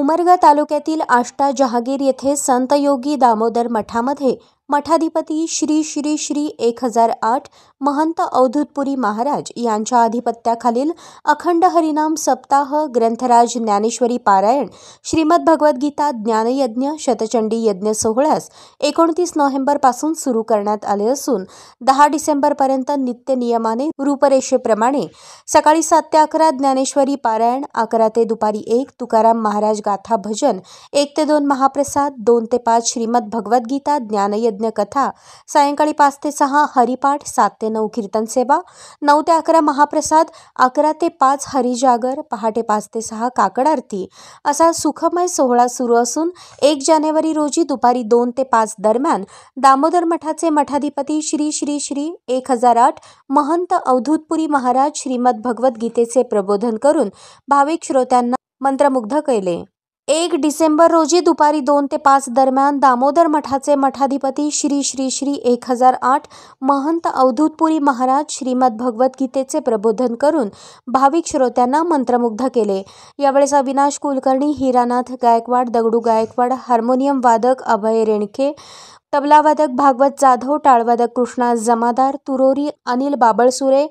उमरगा तालुक्यातील आष्टा जहागीर येथे संत योगी दामोदर मठामध्ये मठाधिपती श्री श्री श्री एक हजार आठ महंत अवधूतपुरी महाराज यांच्या अधिपत्याखालील अखंड हरिनाम सप्ताह ग्रंथराज ज्ञानेश्वरी पारायण श्रीमद भगवद्गीता ज्ञानयज्ञ शतचंडी यज्ञ सोहळ्यास एकोणतीस नोव्हेंबरपासून सुरू करण्यात आले असून दहा डिसेंबरपर्यंत नित्य नियमाने रूपरेषेप्रमाणे सकाळी सात ते अकरा ज्ञानेश्वरी पारायण अकरा ते दुपारी एक तुकाराम महाराज गाथा भजन एक ते दोन महाप्रसाद दोन ते पाच श्रीमद भगवद्गीता ज्ञानयज्ञ कथा सायंकाळी पाच ते सहा हरिपाठ सात ते नऊ कीर्तन सेवा नऊ ते अकरा महाप्रसाद अकरा ते पाच हरिजागर पहाटे पाच ते सहा काकड आरती असा सुखमय सोहळा सुरू असून एक जानेवारी रोजी दुपारी दोन ते पाच दरम्यान दामोदर मठाचे मठाधिपती श्री श्री श्री एक हजार आठ महंत अवधूतपुरी महाराज श्रीमद भगवद्गीतेचे प्रबोधन करून भाविक श्रोत्यांना मंत्रमुग्ध केले एक डिसेंबर रोजी दुपारी दोन ते पाच दरम्यान दामोदर मठाचे मठाधिपती श्री श्री श्री एक हजार आठ महंत अवधूतपुरी महाराज श्रीमद भगवद्गीतेचे प्रबोधन करून भाविक श्रोत्यांना मंत्रमुग्ध केले यावेळेस अविनाश कुलकर्णी हिरानाथ गायकवाड दगडू गायकवाड हार्मोनियम वादक अभय रेणके तबलावादक भागवत जाधव टाळवादक कृष्णा जमादार तुरोरी अनिल बाबळसुरे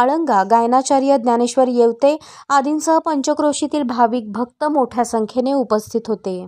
आळंगा गायनाचार्य ज्ञानेश्वर येवते आदींसह पंचक्रोशीतील भाविक भक्त मोठ्या संख्येने उपस्थित होते